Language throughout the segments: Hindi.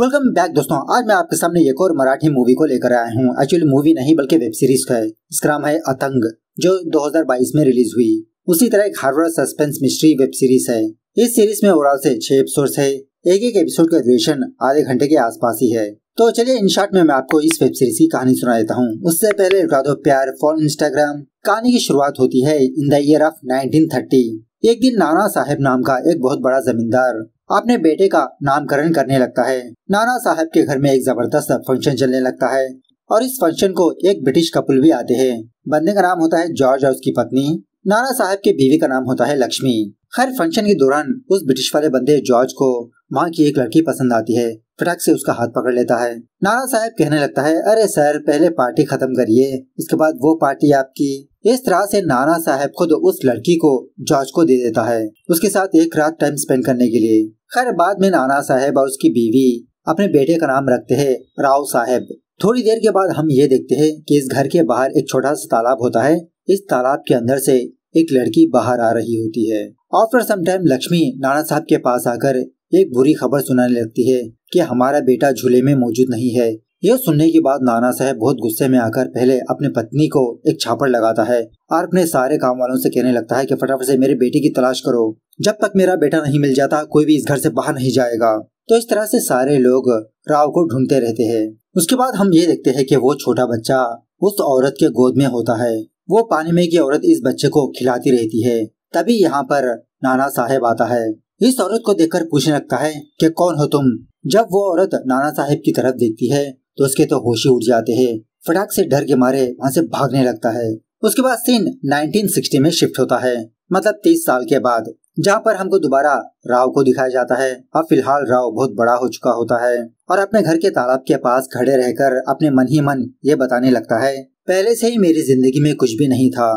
वेलकम बैक दोस्तों आज मैं आपके सामने एक और मराठी मूवी को लेकर आया हूँ एक्चुअली मूवी नहीं बल्कि वेब सीरीज का है इसका नाम है अतंग जो 2022 में रिलीज हुई उसी तरह एक horror suspense mystery web series है इस सीरीज में ओवरऑल से छह एपिसोड है एक एक एपिसोड का ड्यूरेशन आधे घंटे के पास ही है तो चलिए इन शॉर्ट में मैं आपको इस वेब सीरीज की कहानी सुना देता हूँ उससे पहले लुटा दो प्यार फॉलो इंस्टाग्राम कहानी की शुरुआत होती है इन द ईयर ऑफ 1930 एक दिन नाना साहेब नाम का एक बहुत बड़ा जमींदार अपने बेटे का नामकरण करने लगता है नाना साहब के घर में एक जबरदस्त फंक्शन चलने लगता है और इस फंक्शन को एक ब्रिटिश कपल भी आते हैं बंदे का नाम होता है जॉर्ज और उसकी पत्नी नाना साहब के बीवी का नाम होता है लक्ष्मी खैर फंक्शन के दौरान उस ब्रिटिश वाले बंदे जॉर्ज को माँ की एक लड़की पसंद आती है फटक से उसका हाथ पकड़ लेता है नाना साहब कहने लगता है अरे सर पहले पार्टी खत्म करिए उसके बाद वो पार्टी आपकी इस तरह से नाना साहब खुद उस लड़की को जॉर्ज को दे देता है उसके साथ एक रात टाइम स्पेंड करने के लिए खैर बाद में नाना साहब और उसकी बीवी अपने बेटे का नाम रखते हैं राव साहब थोड़ी देर के बाद हम ये देखते हैं कि इस घर के बाहर एक छोटा सा तालाब होता है इस तालाब के अंदर से एक लड़की बाहर आ रही होती है और फिर समटाइम लक्ष्मी नाना साहब के पास आकर एक बुरी खबर सुनाने लगती है कि हमारा बेटा झूले में मौजूद नहीं है यह सुनने के बाद नाना साहब बहुत गुस्से में आकर पहले अपनी पत्नी को एक छापड़ लगाता है और अपने सारे काम वालों से कहने लगता है कि फटाफट से मेरे बेटे की तलाश करो जब तक मेरा बेटा नहीं मिल जाता कोई भी इस घर से बाहर नहीं जाएगा तो इस तरह से सारे लोग राव को ढूंढते रहते हैं उसके बाद हम ये देखते है की वो छोटा बच्चा उस औरत के गोद में होता है वो पानी में की औरत इस बच्चे को खिलाती रहती है तभी यहाँ पर नाना साहेब आता है इस औरत को देखकर पूछने लगता है कि कौन हो तुम जब वो औरत नाना साहेब की तरफ देखती है तो उसके तो होशी उठ जाते हैं फटाक से डर के मारे वहाँ से भागने लगता है उसके बाद सीन 1960 में शिफ्ट होता है मतलब 30 साल के बाद जहाँ पर हमको दोबारा राव को दिखाया जाता है अब फिलहाल राव बहुत बड़ा हो चुका होता है और अपने घर के तालाब के पास खड़े रहकर अपने मन ही मन ये बताने लगता है पहले से ही मेरी जिंदगी में कुछ भी नहीं था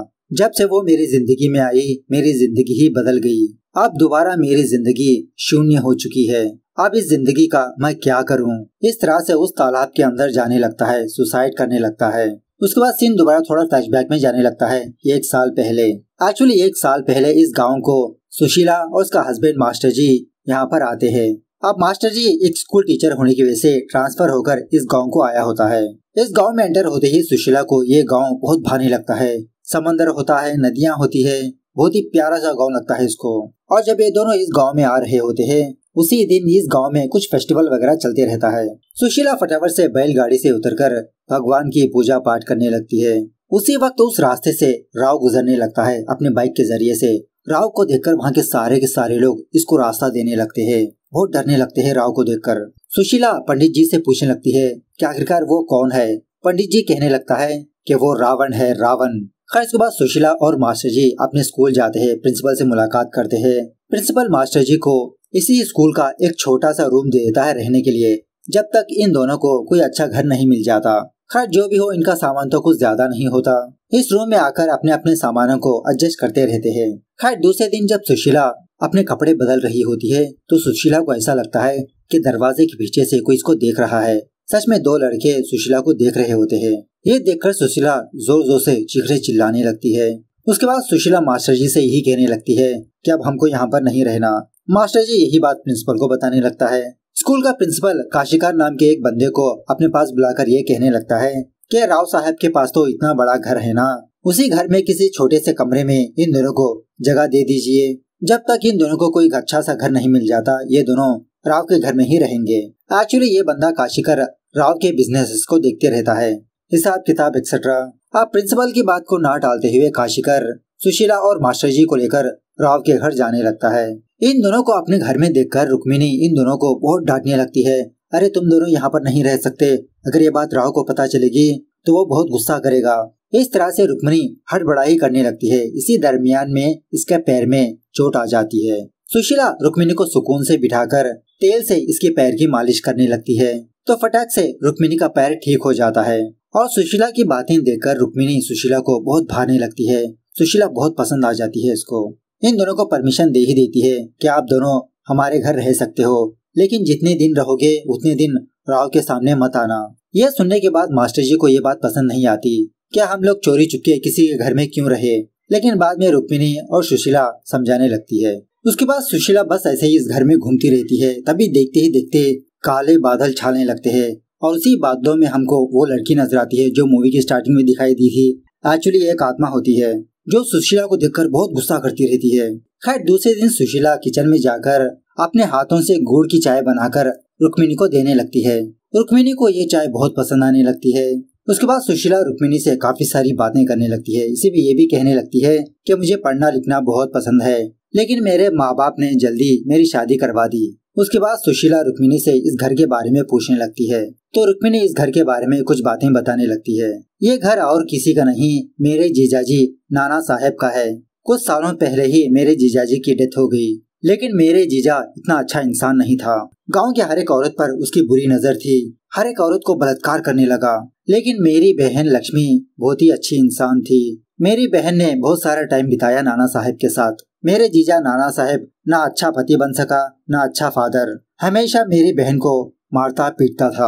जब से वो मेरी जिंदगी में आई मेरी जिंदगी ही बदल गई अब दोबारा मेरी जिंदगी शून्य हो चुकी है अब इस जिंदगी का मैं क्या करूं? इस तरह से उस तालाब के अंदर जाने लगता है सुसाइड करने लगता है उसके बाद सिंह दोबारा थोड़ा फ्लैशबैक में जाने लगता है एक साल पहले एक्चुअली एक साल पहले इस गांव को सुशीला और उसका हस्बैंड मास्टर जी यहाँ पर आते हैं अब मास्टर जी एक स्कूल टीचर होने की वजह से ट्रांसफर होकर इस गांव को आया होता है इस गांव में एंटर होते ही सुशीला को ये गांव बहुत भारी लगता है समंदर होता है नदियाँ होती है बहुत ही प्यारा सा गाँव लगता है इसको और जब ये दोनों इस गाँव में आ रहे होते हैं उसी दिन इस गांव में कुछ फेस्टिवल वगैरह चलते रहता है सुशीला फटाफट से बैलगाड़ी से उतरकर भगवान की पूजा पाठ करने लगती है उसी वक्त उस रास्ते से राव गुजरने लगता है अपने बाइक के जरिए से राव को देखकर वहाँ के सारे के सारे लोग इसको रास्ता देने लगते हैं बहुत डरने लगते हैं राव को देखकर सुशीला पंडित जी से पूछने लगती है कि आखिरकार वो कौन है पंडित जी कहने लगता है कि वो रावण है रावण खैर इसके बाद सुशीला और मास्टर जी अपने स्कूल जाते हैं प्रिंसिपल से मुलाकात करते हैं प्रिंसिपल मास्टर जी को इसी स्कूल का एक छोटा सा रूम दे देता है रहने के लिए जब तक इन दोनों को कोई अच्छा घर नहीं मिल जाता खैर जो भी हो इनका सामान तो कुछ ज्यादा नहीं होता इस रूम में आकर अपने अपने सामानों को एडजस्ट करते रहते हैं खैर दूसरे दिन जब सुशीला अपने कपड़े बदल रही होती है तो सुशीला को ऐसा लगता है कि दरवाजे के पीछे से कोई इसको देख रहा है सच में दो लड़के सुशीला को देख रहे होते हैं ये देखकर सुशीला जोर जोर से चिखरे चिल्लाने लगती है उसके बाद सुशीला मास्टर जी से यही कहने लगती है कि अब हमको यहाँ पर नहीं रहना मास्टर जी यही बात प्रिंसिपल को बताने लगता है स्कूल का प्रिंसिपल काशिकार नाम के एक बंदे को अपने पास बुलाकर ये कहने लगता है कि राव साहब के पास तो इतना बड़ा घर है ना उसी घर में किसी छोटे से कमरे में इन दोनों को जगह दे दीजिए जब तक इन दोनों को कोई अच्छा सा घर नहीं मिल जाता ये दोनों राव के घर में ही रहेंगे एक्चुअली ये बंदा काशिकर राव के बिजनेस को देखते रहता है हिसाब किताब एक्सेट्रा अब प्रिंसिपल की बात को ना टालते हुए काशिकर सुशीला और मास्टर जी को लेकर राव के घर जाने लगता है इन दोनों को अपने घर में देखकर रुक्मिनी इन दोनों को बहुत डांटने लगती है अरे तुम दोनों यहाँ पर नहीं रह सकते अगर ये बात राव को पता चलेगी तो वो बहुत गुस्सा करेगा इस तरह से रुक्मिनी हड़बड़ाई करने लगती है इसी दरमियान में इसके पैर में चोट आ जाती है सुशीला रुक्मिनी को सुकून से बिठाकर तेल से इसके पैर की मालिश करने लगती है तो फटाक से रुक्मिनी का पैर ठीक हो जाता है और सुशीला की बातें देखकर रुक्मिनी सुशीला को बहुत भाने लगती है सुशीला बहुत पसंद आ जाती है इसको इन दोनों को परमिशन दे ही देती है कि आप दोनों हमारे घर रह सकते हो लेकिन जितने दिन रहोगे उतने दिन राव के सामने मत आना यह सुनने के बाद मास्टर जी को ये बात पसंद नहीं आती क्या हम लोग चोरी चुपके किसी के घर में क्यों रहे लेकिन बाद में रुक्मिनी और सुशीला समझाने लगती है उसके बाद सुशीला बस ऐसे ही इस घर में घूमती रहती है तभी देखते ही देखते काले बादल छाने लगते हैं और उसी बादलों में हमको वो लड़की नजर आती है जो मूवी की स्टार्टिंग में दिखाई दी थी एक्चुअली एक आत्मा होती है जो सुशीला को देखकर बहुत गुस्सा करती रहती है खैर दूसरे दिन सुशीला किचन में जाकर अपने हाथों से गुड़ की चाय बनाकर रुक्मिनी को देने लगती है रुक्मिनी को ये चाय बहुत पसंद आने लगती है उसके बाद सुशीला रुक्मिनी से काफी सारी बातें करने लगती है इसी भी ये भी कहने लगती है कि मुझे पढ़ना लिखना बहुत पसंद है लेकिन मेरे माँ बाप ने जल्दी मेरी शादी करवा दी उसके बाद सुशीला रुक्मिणी से इस घर के बारे में पूछने लगती है तो रुक्मिणी इस घर के बारे में कुछ बातें बताने लगती है ये घर और किसी का नहीं मेरे जीजाजी नाना साहब का है कुछ सालों पहले ही मेरे जीजाजी की डेथ हो गई लेकिन मेरे जीजा इतना अच्छा इंसान नहीं था गांव के हर एक औरत पर उसकी बुरी नजर थी हर एक औरत को बलात्कार करने लगा लेकिन मेरी बहन लक्ष्मी बहुत ही अच्छी इंसान थी मेरी बहन ने बहुत सारा टाइम बिताया नाना साहब के साथ मेरे जीजा नाना साहेब ना अच्छा पति बन सका ना अच्छा फादर हमेशा मेरी बहन को मारता पीटता था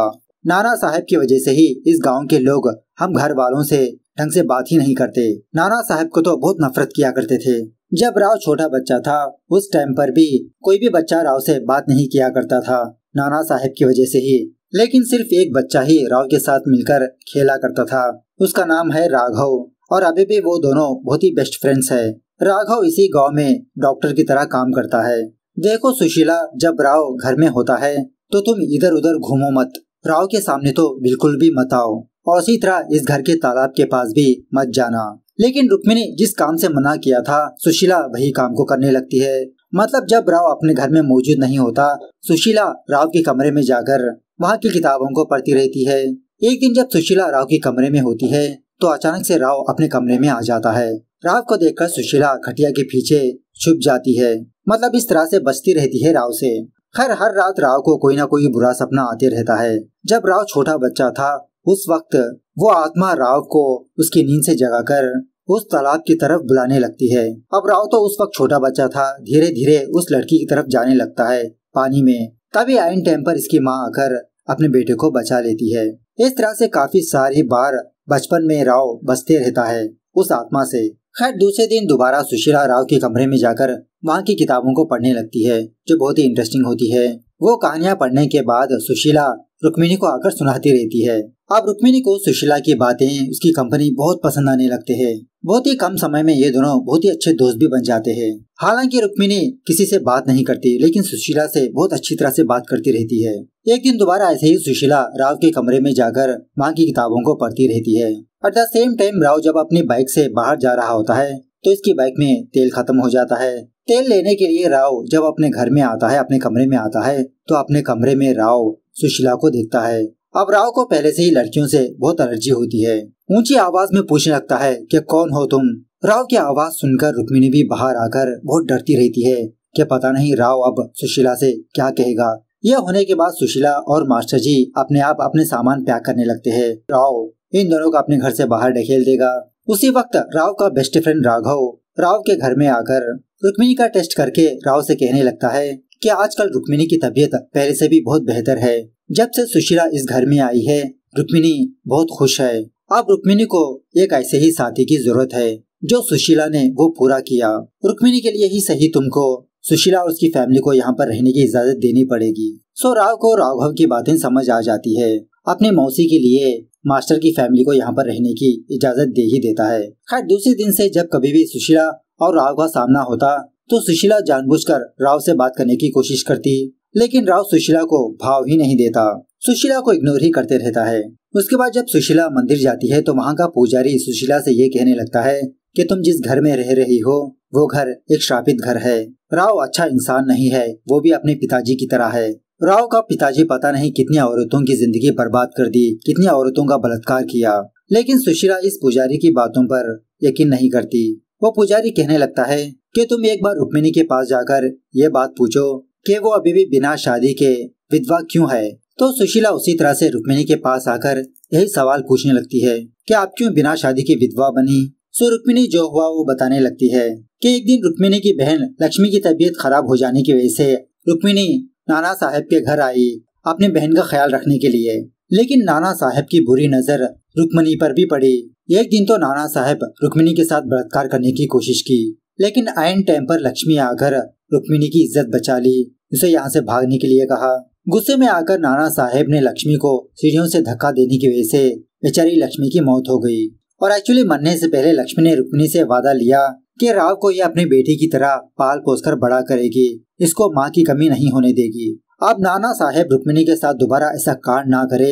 नाना साहब की वजह से ही इस गांव के लोग हम घर वालों से ढंग से बात ही नहीं करते नाना साहब को तो बहुत नफरत किया करते थे जब राव छोटा बच्चा था उस टाइम पर भी कोई भी बच्चा राव से बात नहीं किया करता था नाना साहब की वजह से ही लेकिन सिर्फ एक बच्चा ही राव के साथ मिलकर खेला करता था उसका नाम है राघव और अभी भी वो दोनों बहुत ही बेस्ट फ्रेंड्स है राघव इसी गांव में डॉक्टर की तरह काम करता है देखो सुशीला जब राव घर में होता है तो तुम इधर उधर घूमो मत राव के सामने तो बिल्कुल भी मत आओ और उसी तरह इस घर के तालाब के पास भी मत जाना लेकिन रुक्मिणी जिस काम से मना किया था सुशीला वही काम को करने लगती है मतलब जब राव अपने घर में मौजूद नहीं होता सुशीला राव के कमरे में जाकर वहाँ की किताबों को पढ़ती रहती है एक दिन जब सुशीला राव के कमरे में होती है तो अचानक से राव अपने कमरे में आ जाता है राव को देखकर सुशीला खटिया के पीछे छुप जाती है मतलब इस तरह से बचती रहती है राव से खैर हर रात राव को कोई ना कोई बुरा सपना आते रहता है जब राव छोटा बच्चा था उस वक्त वो आत्मा राव को उसकी नींद से जगाकर उस तालाब की तरफ बुलाने लगती है अब राव तो उस वक्त छोटा बच्चा था धीरे धीरे उस लड़की की तरफ जाने लगता है पानी में तभी आइन टाइम पर इसकी माँ आकर अपने बेटे को बचा लेती है इस तरह से काफी सारी बार बचपन में राव बसते रहता है उस आत्मा से खैर दूसरे दिन दोबारा सुशीला राव के कमरे में जाकर वहाँ की किताबों को पढ़ने लगती है जो बहुत ही इंटरेस्टिंग होती है वो कहानियाँ पढ़ने के बाद सुशीला रुक्मिणी को आकर सुनाती रहती है अब रुक्मिणी को सुशीला की बातें उसकी कंपनी बहुत पसंद आने लगते हैं बहुत ही कम समय में ये दोनों बहुत ही अच्छे दोस्त भी बन जाते हैं हालांकि रुक्मिणी किसी से बात नहीं करती लेकिन सुशीला से बहुत अच्छी तरह से बात करती रहती है एक दिन दोबारा ऐसे ही सुशीला राव के कमरे में जाकर माँ की किताबों को पढ़ती रहती है at the same time Rao जब अपनी बाइक से बाहर जा रहा होता है तो इसकी बाइक में तेल खत्म हो जाता है तेल लेने के लिए राव जब अपने घर में आता है अपने कमरे में आता है तो अपने कमरे में राव सुशीला को देखता है अब राव को पहले से ही लड़कियों से बहुत एलर्जी होती है ऊंची आवाज में पूछने लगता है कि कौन हो तुम राव की आवाज सुनकर रुक्मिणी भी बाहर आकर बहुत डरती रहती है कि पता नहीं राव अब सुशीला से क्या कहेगा यह होने के बाद सुशीला और मास्टर जी अपने आप अपने सामान पैक करने लगते हैं राव इन दोनों को अपने घर से बाहर ढकेल देगा उसी वक्त राव का बेस्ट फ्रेंड राघव राव के घर में आकर रुक्मिणी का टेस्ट करके राव से कहने लगता है कि आजकल रुक्मिणी की तबीयत पहले से भी बहुत बेहतर है जब से सुशीला इस घर में आई है रुक्मिणी बहुत खुश है अब रुक्मिणी को एक ऐसे ही साथी की जरूरत है जो सुशीला ने वो पूरा किया रुक्मिणी के लिए ही सही तुमको सुशीला और उसकी फैमिली को यहाँ पर रहने की इजाजत देनी पड़ेगी सो राव को राघव की बातें समझ आ जाती है अपने मौसी के लिए मास्टर की फैमिली को यहाँ पर रहने की इजाजत दे ही देता है खैर दूसरे दिन से जब कभी भी सुशीला और राव का सामना होता तो सुशीला जानबूझकर राव से बात करने की कोशिश करती लेकिन राव सुशीला को भाव ही नहीं देता सुशीला को इग्नोर ही करते रहता है उसके बाद जब सुशीला मंदिर जाती है तो वहाँ का पुजारी सुशीला से ये कहने लगता है कि तुम जिस घर में रह रही हो वो घर एक श्रापित घर है राव अच्छा इंसान नहीं है वो भी अपने पिताजी की तरह है राव का पिताजी पता नहीं कितनी औरतों की जिंदगी बर्बाद कर दी कितनी औरतों का बलात्कार किया लेकिन सुशीला इस पुजारी की बातों पर यकीन नहीं करती वो पुजारी कहने लगता है कि तुम एक बार रुक्मिनी के पास जाकर ये बात पूछो कि वो अभी भी बिना शादी के विधवा क्यों है तो सुशीला उसी तरह से रुक्मिनी के पास आकर यही सवाल पूछने लगती है कि आप क्यों बिना शादी की विधवा बनी सो रुक्मिनी जो हुआ वो बताने लगती है कि एक दिन रुक्मिनी की बहन लक्ष्मी की तबीयत खराब हो जाने की वजह से रुक्मिनी नाना साहब के घर आई अपने बहन का ख्याल रखने के लिए लेकिन नाना साहब की बुरी नजर रुक्मनी पर भी पड़ी एक दिन तो नाना साहब रुक्मिनी के साथ बलात्कार करने की कोशिश की लेकिन आयन टाइम पर लक्ष्मी आकर रुक्मिनी की इज्जत बचा ली उसे यहाँ से भागने के लिए कहा गुस्से में आकर नाना साहेब ने लक्ष्मी को सीढ़ियों से धक्का देने की वजह से बेचारी लक्ष्मी की मौत हो गई और एक्चुअली मरने से पहले लक्ष्मी ने रुक्मिनी से वादा लिया कि राव को यह अपने बेटी की तरह पाल पोस कर बड़ा करेगी इसको माँ की कमी नहीं होने देगी अब नाना साहेब रुक्मिनी के साथ दोबारा ऐसा कांड ना करे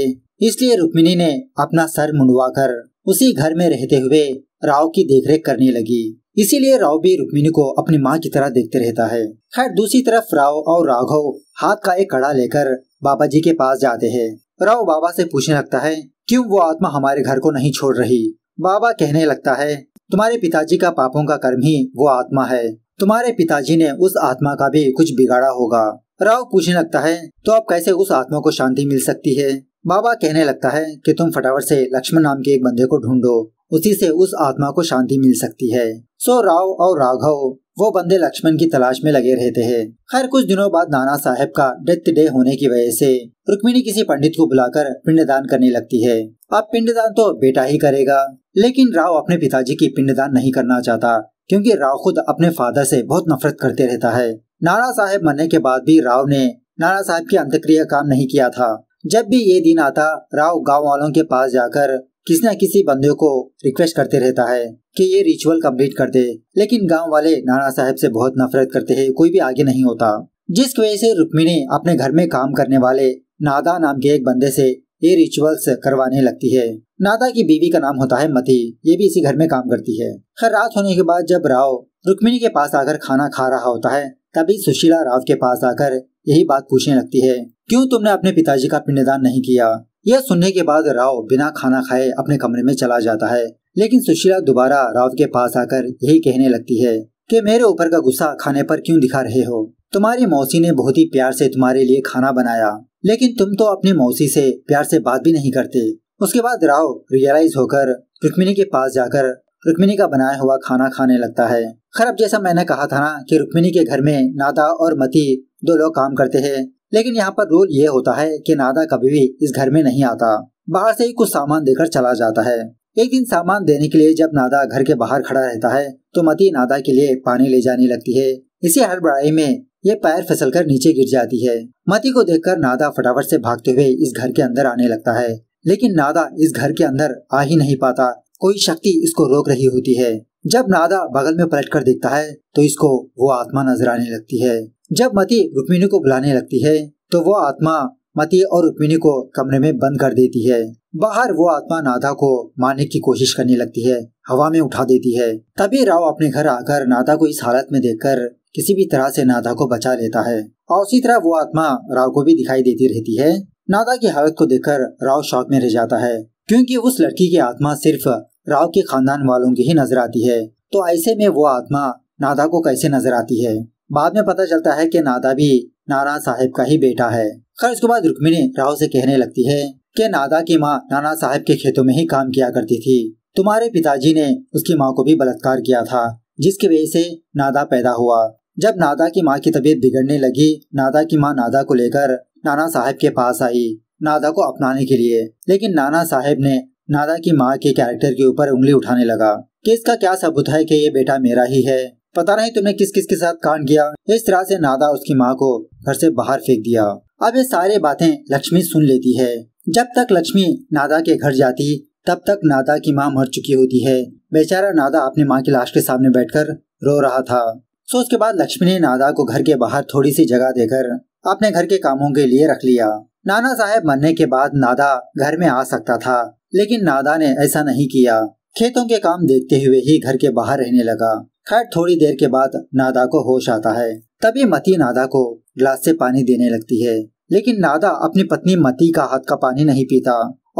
इसलिए रुक्मिनी ने अपना सर मुंडवा कर उसी घर में रहते हुए राव की देखरेख करने लगी इसीलिए राव भी रुक्मिनी को अपनी माँ की तरह देखते रहता है खैर दूसरी तरफ राव और राघव हाथ का एक कड़ा लेकर बाबा जी के पास जाते हैं राव बाबा से पूछने लगता है क्यों वो आत्मा हमारे घर को नहीं छोड़ रही बाबा कहने लगता है तुम्हारे पिताजी का पापों का कर्म ही वो आत्मा है तुम्हारे पिताजी ने उस आत्मा का भी कुछ बिगाड़ा होगा राव पूछने लगता है तो अब कैसे उस आत्मा को शांति मिल सकती है बाबा कहने लगता है कि तुम फटाफट से लक्ष्मण नाम के एक बंदे को ढूंढो उसी से उस आत्मा को शांति मिल सकती है सो राव और राघव वो बंदे लक्ष्मण की तलाश में लगे रहते हैं खैर कुछ दिनों बाद नाना साहब का डेथ डे होने की वजह से रुक्मिणी किसी पंडित को बुलाकर पिंडदान करने लगती है अब पिंडदान तो बेटा ही करेगा लेकिन राव अपने पिताजी की पिंडदान नहीं करना चाहता क्योंकि राव खुद अपने फादर से बहुत नफरत करते रहता है नारा साहेब मरने के बाद भी राव ने नारा साहब की अंतक्रिया काम नहीं किया था जब भी ये दिन आता राव गांव वालों के पास जाकर किसी न किसी बंदे को रिक्वेस्ट करते रहता है कि ये रिचुअल कम्प्लीट कर दे लेकिन गांव वाले नाना साहब से बहुत नफरत करते हैं कोई भी आगे नहीं होता जिस वजह से रुक्मिनी अपने घर में काम करने वाले नादा नाम के एक बंदे से ये रिचुअल्स करवाने लगती है नादा की बीवी का नाम होता है मती ये भी इसी घर में काम करती है खैर रात होने के बाद जब राव रुक्मिणी के पास आकर खाना खा रहा होता है तभी सुशीला राव के पास आकर यही बात पूछने लगती है क्यों तुमने अपने पिताजी का पिंडदान नहीं किया यह सुनने के बाद राव बिना खाना खाए अपने कमरे में चला जाता है लेकिन सुशीला दोबारा राव के पास आकर यही कहने लगती है कि मेरे ऊपर का गुस्सा खाने पर क्यों दिखा रहे हो तुम्हारी मौसी ने बहुत ही प्यार से तुम्हारे लिए खाना बनाया लेकिन तुम तो अपनी मौसी से प्यार से बात भी नहीं करते उसके बाद राव रियलाइज होकर रुक्मिनी के पास जाकर रुक्मिनी का बनाया हुआ खाना खाने लगता है खराब जैसा मैंने कहा था ना कि रुक्मिनी के घर में नादा और मती दो लोग काम करते हैं लेकिन यहाँ पर रूल ये होता है कि नादा कभी भी इस घर में नहीं आता बाहर से ही कुछ सामान देकर चला जाता है एक दिन सामान देने के लिए जब नादा घर के बाहर खड़ा रहता है तो मती नादा के लिए पानी ले जाने लगती है इसी बड़ाई में ये पैर फिसल कर नीचे गिर जाती है मती को देखकर नादा फटाफट से भागते हुए इस घर के अंदर आने लगता है लेकिन नादा इस घर के अंदर आ ही नहीं पाता कोई शक्ति इसको रोक रही होती है जब नादा बगल में पलट कर देखता है तो इसको वो आत्मा नजर आने लगती है जब मती रुक्मिणी को बुलाने लगती है तो वो आत्मा मती और रुक्मिणी को कमरे में बंद कर देती है बाहर वो आत्मा नादा को मारने की कोशिश करने लगती है हवा में उठा देती है तभी राव अपने घर आकर नादा को इस हालत में देखकर किसी भी तरह से नादा को बचा लेता है और उसी तरह वो आत्मा राव को भी दिखाई देती रहती है नादा की हालत को देखकर राव शौक में रह जाता है क्योंकि उस लड़की की आत्मा सिर्फ राव के खानदान वालों की ही नजर आती है तो ऐसे में वो आत्मा नादा को कैसे नजर आती है बाद में पता चलता है कि नादा भी नाना साहेब का ही बेटा है खैर उसके बाद रुक्मिनी राव से कहने लगती है कि नादा की माँ नाना साहेब के खेतों में ही काम किया करती थी तुम्हारे पिताजी ने उसकी माँ को भी बलात्कार किया था जिसकी वजह से नादा पैदा हुआ जब नादा की माँ की तबीयत बिगड़ने लगी नादा की माँ नादा को लेकर नाना साहब के पास आई नादा को अपनाने के लिए लेकिन नाना साहब ने नादा की माँ के कैरेक्टर के ऊपर उंगली उठाने लगा कि इसका क्या सबूत है कि ये बेटा मेरा ही है पता नहीं तुमने किस किस के साथ कांड किया इस तरह से नादा उसकी माँ को घर से बाहर फेंक दिया अब ये सारी बातें लक्ष्मी सुन लेती है जब तक लक्ष्मी नादा के घर जाती तब तक नादा की माँ मर चुकी होती है बेचारा नादा अपनी माँ की लाश के सामने बैठकर रो रहा था सो उसके बाद लक्ष्मी ने नादा को घर के बाहर थोड़ी सी जगह देकर अपने घर के कामों के लिए रख लिया नाना साहब मरने के बाद नादा घर में आ सकता था लेकिन नादा ने ऐसा नहीं किया खेतों के काम देखते हुए ही घर के बाहर रहने लगा खैर थोड़ी देर के बाद नादा को होश आता है तभी मती नादा को ग्लास से पानी देने लगती है लेकिन नादा अपनी पत्नी मती का हाथ का पानी नहीं पीता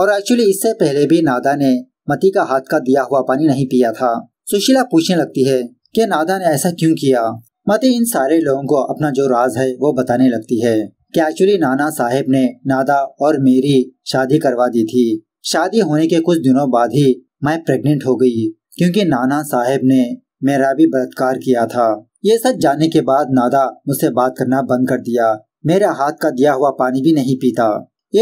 और एक्चुअली इससे पहले भी नादा ने मती का हाथ का दिया हुआ पानी नहीं पिया था सुशीला पूछने लगती है कि नादा ने ऐसा क्यों किया मते इन सारे लोगों को अपना जो राज है वो बताने लगती है कि एक्चुअली नाना साहेब ने नादा और मेरी शादी करवा दी थी शादी होने के कुछ दिनों बाद ही मैं प्रेग्नेंट हो गई क्योंकि नाना साहेब ने मेरा भी बलात्कार किया था ये सच जानने के बाद नादा मुझसे बात करना बंद कर दिया मेरे हाथ का दिया हुआ पानी भी नहीं पीता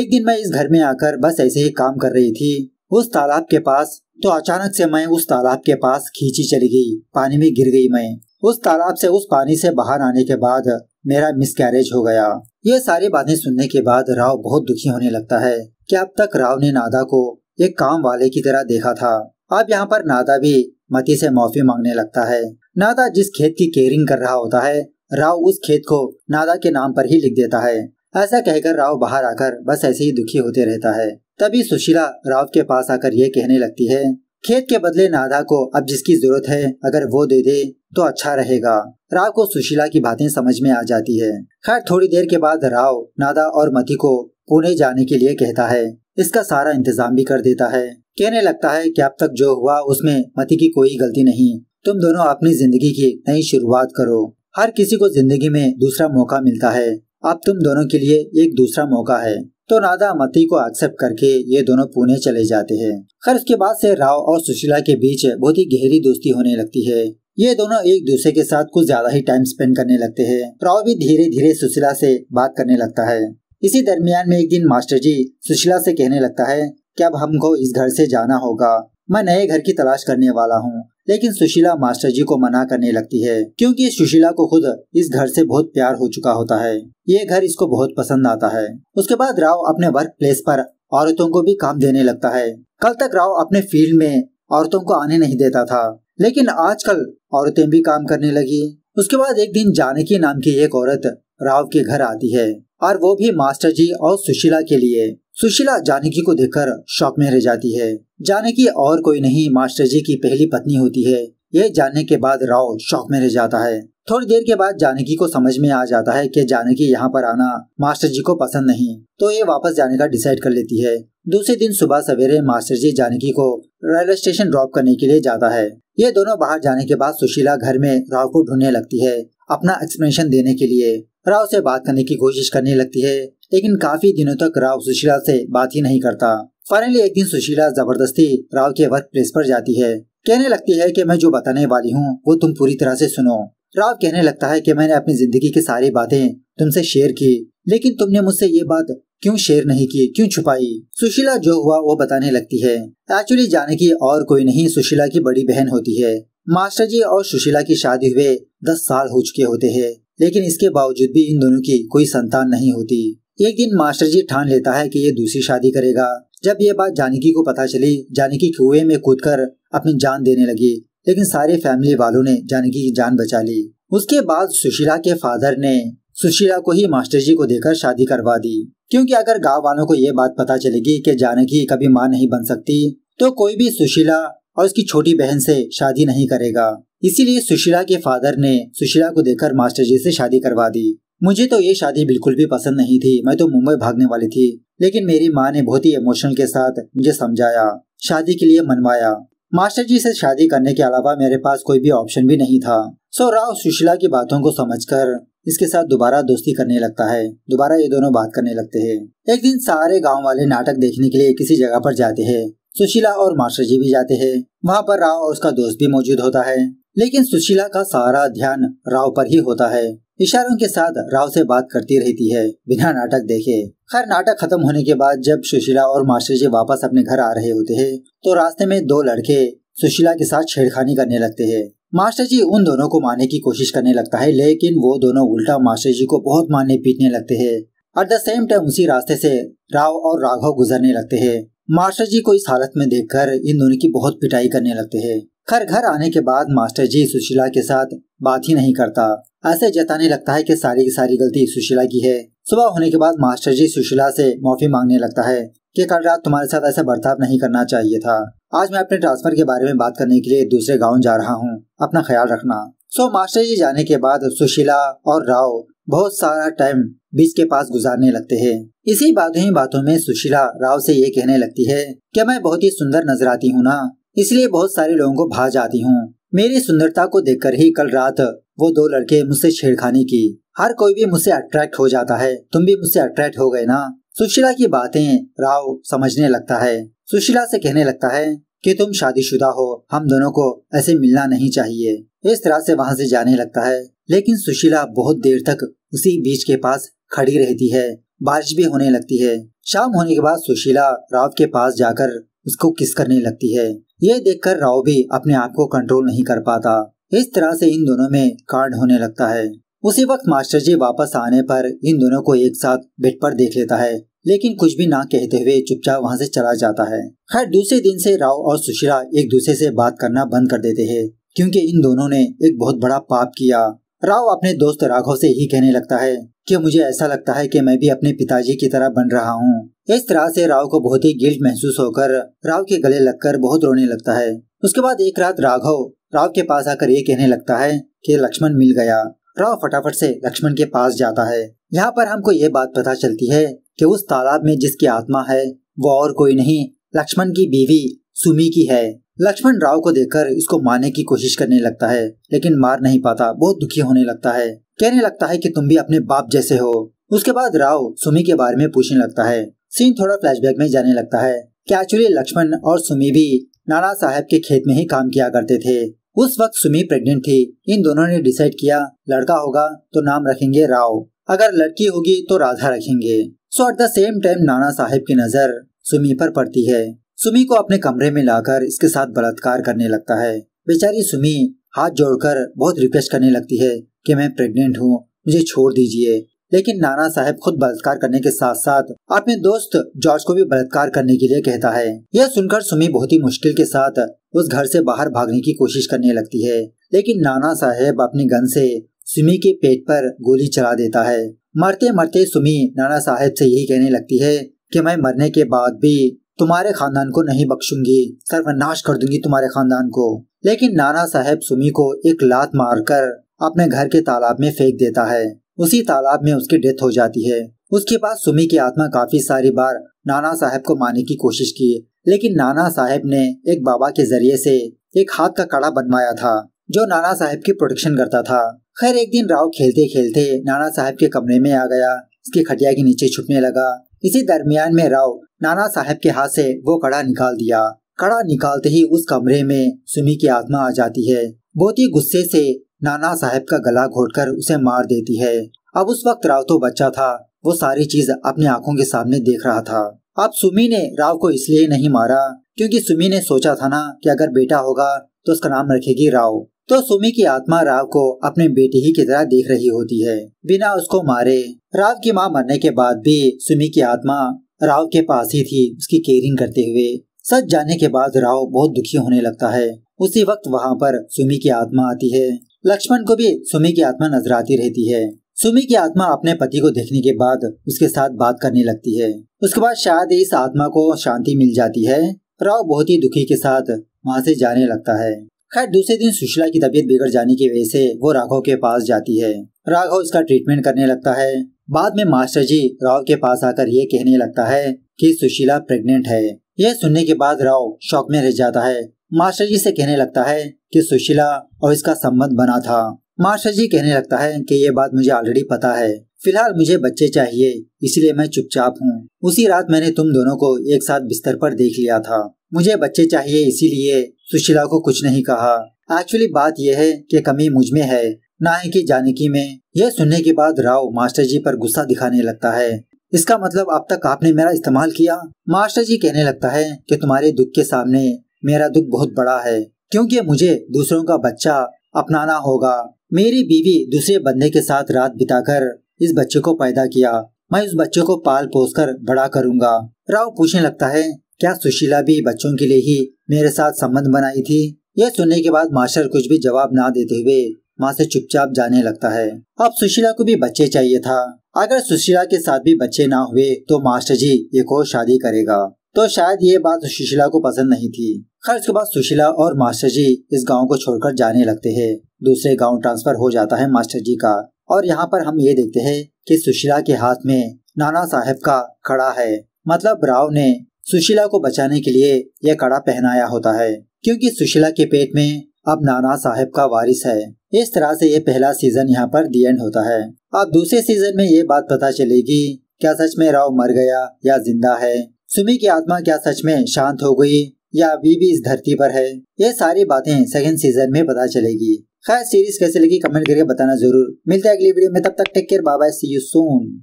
एक दिन मैं इस घर में आकर बस ऐसे ही काम कर रही थी उस तालाब के पास तो अचानक से मैं उस तालाब के पास खींची चली गई पानी में गिर गई मैं उस तालाब से उस पानी से बाहर आने के बाद मेरा मिसकैरेज हो गया ये सारी बातें सुनने के बाद राव बहुत दुखी होने लगता है कि अब तक राव ने नादा को एक काम वाले की तरह देखा था अब यहाँ पर नादा भी मती से माफी मांगने लगता है नादा जिस खेत की केयरिंग कर रहा होता है राव उस खेत को नादा के नाम पर ही लिख देता है ऐसा कहकर राव बाहर आकर बस ऐसे ही दुखी होते रहता है तभी सुशीला राउत के पास आकर ये कहने लगती है खेत के बदले नाधा को अब जिसकी जरूरत है अगर वो दे दे तो अच्छा रहेगा राव को सुशीला की बातें समझ में आ जाती है खैर थोड़ी देर के बाद राव नादा और मती को पुणे जाने के लिए कहता है इसका सारा इंतजाम भी कर देता है कहने लगता है कि अब तक जो हुआ उसमें मती की कोई गलती नहीं तुम दोनों अपनी जिंदगी की नई शुरुआत करो हर किसी को जिंदगी में दूसरा मौका मिलता है अब तुम दोनों के लिए एक दूसरा मौका है तो राधा मती को एक्सेप्ट करके ये दोनों पुणे चले जाते हैं खैर उसके बाद से राव और सुशीला के बीच बहुत ही गहरी दोस्ती होने लगती है ये दोनों एक दूसरे के साथ कुछ ज्यादा ही टाइम स्पेंड करने लगते हैं राव भी धीरे धीरे सुशीला से बात करने लगता है इसी दरमियान में एक दिन मास्टर जी सुशीला से कहने लगता है कि अब हमको इस घर से जाना होगा मैं नए घर की तलाश करने वाला हूँ लेकिन सुशीला मास्टर जी को मना करने लगती है क्योंकि सुशीला को खुद इस घर से बहुत प्यार हो चुका होता है ये घर इसको बहुत पसंद आता है उसके बाद राव अपने वर्क प्लेस पर औरतों को भी काम देने लगता है कल तक राव अपने फील्ड में औरतों को आने नहीं देता था लेकिन आजकल औरतें भी काम करने लगी उसके बाद एक दिन जानकी नाम की एक औरत राव के घर आती है और वो भी मास्टर जी और सुशीला के लिए सुशीला जानकी को देखकर शौक में रह जाती है जानकी और कोई नहीं मास्टर जी की पहली पत्नी होती है यह जानने के बाद राव शौक में रह जाता है थोड़ी देर के बाद जानकी को समझ में आ जाता है कि जानकी यहाँ पर आना मास्टर जी को पसंद नहीं तो ये वापस जाने का डिसाइड कर लेती है दूसरे दिन सुबह सवेरे मास्टर जी जानकी को रेलवे स्टेशन ड्रॉप करने के लिए जाता है ये दोनों बाहर जाने के बाद सुशीला घर में राव को ढूंढने लगती है अपना एक्सप्लेनेशन देने के लिए राव से बात करने की कोशिश करने लगती है लेकिन काफी दिनों तक राव सुशीला से बात ही नहीं करता फाइनली एक दिन सुशीला जबरदस्ती राव के वर्क प्लेस पर जाती है कहने लगती है कि मैं जो बताने वाली हूँ वो तुम पूरी तरह से सुनो राव कहने लगता है कि मैंने अपनी जिंदगी की सारी बातें तुमसे शेयर की लेकिन तुमने मुझसे ये बात क्यों शेयर नहीं की क्यों छुपाई सुशीला जो हुआ वो बताने लगती है एक्चुअली जाने की और कोई नहीं सुशीला की बड़ी बहन होती है मास्टर जी और सुशीला की शादी हुए दस साल हो चुके होते हैं लेकिन इसके बावजूद भी इन दोनों की कोई संतान नहीं होती एक दिन मास्टर जी ठान लेता है कि ये दूसरी शादी करेगा जब ये बात जानकी को पता चली जानकी कुएं में कूदकर अपनी जान देने लगी लेकिन सारे फैमिली वालों ने जानकी की जान बचा ली उसके बाद सुशीला के फादर ने सुशीला को ही मास्टर जी को देकर शादी करवा दी क्योंकि अगर गांव वालों को ये बात पता चलेगी कि जानकी कभी माँ नहीं बन सकती तो कोई भी सुशीला और उसकी छोटी बहन से शादी नहीं करेगा इसीलिए सुशीला के फादर ने सुशीला को देखकर मास्टर जी से शादी करवा दी मुझे तो ये शादी बिल्कुल भी पसंद नहीं थी मैं तो मुंबई भागने वाली थी लेकिन मेरी माँ ने बहुत ही इमोशनल के साथ मुझे समझाया शादी के लिए मनवाया मास्टर जी से शादी करने के अलावा मेरे पास कोई भी ऑप्शन भी नहीं था सो राव सुशीला की बातों को समझकर इसके साथ दोबारा दोस्ती करने लगता है दोबारा ये दोनों बात करने लगते हैं एक दिन सारे गांव वाले नाटक देखने के लिए किसी जगह पर जाते हैं सुशीला और मास्टर जी भी जाते हैं वहाँ पर राव और उसका दोस्त भी मौजूद होता है लेकिन सुशीला का सारा ध्यान राव पर ही होता है इशारों के साथ राव से बात करती रहती है बिना नाटक देखे खैर नाटक खत्म होने के बाद जब सुशीला और मास्टर जी वापस अपने घर आ रहे होते हैं तो रास्ते में दो लड़के सुशीला के साथ छेड़खानी करने लगते हैं मास्टर जी उन दोनों को मारने की कोशिश करने लगता है लेकिन वो दोनों उल्टा मास्टर जी को बहुत मारने पीटने लगते है एट द सेम टाइम उसी रास्ते से राव और राघव गुजरने लगते हैं मास्टर जी को इस हालत में देखकर इन दोनों की बहुत पिटाई करने लगते हैं खर घर आने के बाद मास्टर जी सुशीला के साथ बात ही नहीं करता ऐसे जताने लगता है कि सारी की सारी गलती सुशीला की है सुबह होने के बाद मास्टर जी सुशीला से माफी मांगने लगता है कि कल रात तुम्हारे साथ ऐसा बर्ताव नहीं करना चाहिए था आज मैं अपने ट्रांसफर के बारे में बात करने के लिए दूसरे गाँव जा रहा हूँ अपना ख्याल रखना सो मास्टर जी जाने के बाद सुशीला और राव बहुत सारा टाइम बीच के पास गुजारने लगते हैं इसी बातों ही बातों में सुशीला राव से ये कहने लगती है कि मैं बहुत ही सुंदर नजर आती हूँ ना इसलिए बहुत सारे लोगों को भा जाती हूँ मेरी सुंदरता को देखकर ही कल रात वो दो लड़के मुझसे छेड़खानी की हर कोई भी मुझसे अट्रैक्ट हो जाता है तुम भी मुझसे अट्रैक्ट हो गए ना सुशीला की बातें राव समझने लगता है सुशीला से कहने लगता है कि तुम शादीशुदा हो हम दोनों को ऐसे मिलना नहीं चाहिए इस तरह से वहाँ से जाने लगता है लेकिन सुशीला बहुत देर तक उसी बीच के पास खड़ी रहती है बारिश भी होने लगती है शाम होने के बाद सुशीला राव के पास जाकर उसको किस करने लगती है यह देखकर राव भी अपने आप को कंट्रोल नहीं कर पाता इस तरह से इन दोनों में कांड होने लगता है उसी वक्त मास्टर जी वापस आने पर इन दोनों को एक साथ बेड पर देख लेता है लेकिन कुछ भी ना कहते हुए चुपचाप वहाँ से चला जाता है खैर दूसरे दिन से राव और सुशीला एक दूसरे से बात करना बंद कर देते हैं क्योंकि इन दोनों ने एक बहुत बड़ा पाप किया राव अपने दोस्त राघव से ही कहने लगता है कि मुझे ऐसा लगता है कि मैं भी अपने पिताजी की तरह बन रहा हूँ इस तरह से राव को बहुत ही गिल्ट महसूस होकर राव के गले लगकर बहुत रोने लगता है उसके बाद एक रात राघव राव के पास आकर ये कहने लगता है कि लक्ष्मण मिल गया राव फटाफट से लक्ष्मण के पास जाता है यहाँ पर हमको ये बात पता चलती है कि उस तालाब में जिसकी आत्मा है वो और कोई नहीं लक्ष्मण की बीवी सुमी की है लक्ष्मण राव को देखकर इसको मारने की कोशिश करने लगता है लेकिन मार नहीं पाता बहुत दुखी होने लगता है कहने लगता है कि तुम भी अपने बाप जैसे हो उसके बाद राव सुमी के बारे में पूछने लगता है सीन थोड़ा फ्लैशबैक में जाने लगता है कि एक्चुअली लक्ष्मण और सुमी भी नाना साहब के खेत में ही काम किया करते थे उस वक्त सुमी प्रेग्नेंट थी इन दोनों ने डिसाइड किया लड़का होगा तो नाम रखेंगे राव अगर लड़की होगी तो राधा रखेंगे so at the same time Nana Sahab की नजर सुमी पर पड़ती है सुमी को अपने कमरे में लाकर इसके साथ बलात्कार करने लगता है बेचारी सुमी हाथ जोड़कर बहुत रिक्वेस्ट करने लगती है कि मैं प्रेग्नेंट हूँ मुझे छोड़ दीजिए लेकिन नाना साहब खुद बलात्कार करने के साथ साथ अपने दोस्त जॉर्ज को भी बलात्कार करने के लिए कहता है यह सुनकर सुमी बहुत ही मुश्किल के साथ उस घर से बाहर भागने की कोशिश करने लगती है लेकिन नाना साहब अपने गन से सुमी के पेट पर गोली चला देता है मरते मरते सुमी नाना साहब से यही कहने लगती है कि मैं मरने के बाद भी तुम्हारे खानदान को नहीं बख्शूंगी सर्वनाश कर दूंगी तुम्हारे खानदान को लेकिन नाना साहेब सुमी को एक लात मारकर अपने घर के तालाब में फेंक देता है उसी तालाब में उसकी डेथ हो जाती है उसके बाद सुमी की आत्मा काफी सारी बार नाना साहब को मारने की कोशिश की लेकिन नाना साहब ने एक बाबा के जरिए से एक हाथ का कड़ा बनवाया था जो नाना साहब की प्रोटेक्शन करता था खैर एक दिन राव खेलते खेलते नाना साहब के कमरे में आ गया उसकी खटिया के नीचे छुपने लगा इसी दरमियान में राव नाना साहब के हाथ से वो कड़ा निकाल दिया कड़ा निकालते ही उस कमरे में सुमी की आत्मा आ जाती है बहुत ही गुस्से से नाना साहब का गला घोटकर उसे मार देती है अब उस वक्त राव तो बच्चा था वो सारी चीज अपनी आंखों के सामने देख रहा था अब सुमी ने राव को इसलिए नहीं मारा क्योंकि सुमी ने सोचा था ना कि अगर बेटा होगा तो उसका नाम रखेगी राव तो सुमी की आत्मा राव को अपने बेटे ही की तरह देख रही होती है बिना उसको मारे राव की माँ मरने के बाद भी सुमी की आत्मा राव के पास ही थी उसकी केयरिंग करते हुए सच जाने के बाद राव बहुत दुखी होने लगता है उसी वक्त वहाँ पर सुमी की आत्मा आती है लक्ष्मण को भी सुमी की आत्मा नजर आती रहती है सुमी की आत्मा अपने पति को देखने के बाद उसके साथ बात करने लगती है उसके बाद शायद इस आत्मा को शांति मिल जाती है राव बहुत ही दुखी के साथ वहाँ से जाने लगता है खैर दूसरे दिन सुशीला की तबीयत बिगड़ जाने की वजह से वो राघव के पास जाती है राघव इसका ट्रीटमेंट करने लगता है बाद में मास्टर जी राव के पास आकर ये कहने लगता है कि सुशीला प्रेग्नेंट है यह सुनने के बाद राव शौक में रह जाता है मास्टर जी से कहने लगता है कि सुशीला और इसका संबंध बना था मास्टर जी कहने लगता है कि ये बात मुझे ऑलरेडी पता है फिलहाल मुझे बच्चे चाहिए इसलिए मैं चुपचाप हूँ उसी रात मैंने तुम दोनों को एक साथ बिस्तर पर देख लिया था मुझे बच्चे चाहिए इसीलिए सुशीला को कुछ नहीं कहा एक्चुअली बात यह है कि कमी मुझ में है न ही की जानकी में यह सुनने के बाद राव मास्टर जी पर गुस्सा दिखाने लगता है इसका मतलब अब तक आपने मेरा इस्तेमाल किया मास्टर जी कहने लगता है कि तुम्हारे दुख के सामने मेरा दुख बहुत बड़ा है क्योंकि मुझे दूसरों का बच्चा अपनाना होगा मेरी बीवी दूसरे बंदे के साथ रात बिताकर इस बच्चे को पैदा किया मैं उस बच्चे को पाल पोस कर बड़ा करूँगा राव पूछने लगता है क्या सुशीला भी बच्चों के लिए ही मेरे साथ संबंध बनाई थी यह सुनने के बाद मास्टर कुछ भी जवाब ना देते हुए माँ से चुपचाप जाने लगता है अब सुशीला को भी बच्चे चाहिए था अगर सुशीला के साथ भी बच्चे ना हुए तो मास्टर जी एक और शादी करेगा तो शायद ये बात सुशीला को पसंद नहीं थी खैर उसके बाद सुशीला और मास्टर जी इस गांव को छोड़कर जाने लगते हैं दूसरे गांव ट्रांसफर हो जाता है मास्टर जी का और यहाँ पर हम ये देखते हैं कि सुशीला के हाथ में नाना साहब का खड़ा है मतलब राव ने सुशीला को बचाने के लिए यह कड़ा पहनाया होता है क्योंकि सुशीला के पेट में अब नाना साहब का वारिस है इस तरह से ये पहला सीजन यहाँ पर दी एंड होता है अब दूसरे सीजन में ये बात पता चलेगी क्या सच में राव मर गया या जिंदा है सुमी की आत्मा क्या सच में शांत हो गई या अभी भी इस धरती पर है ये सारी बातें सेकेंड सीजन में पता चलेगी खैर सीरीज कैसे लगी कमेंट करके बताना जरूर मिलते हैं अगली वीडियो में तब तक take care bye see you soon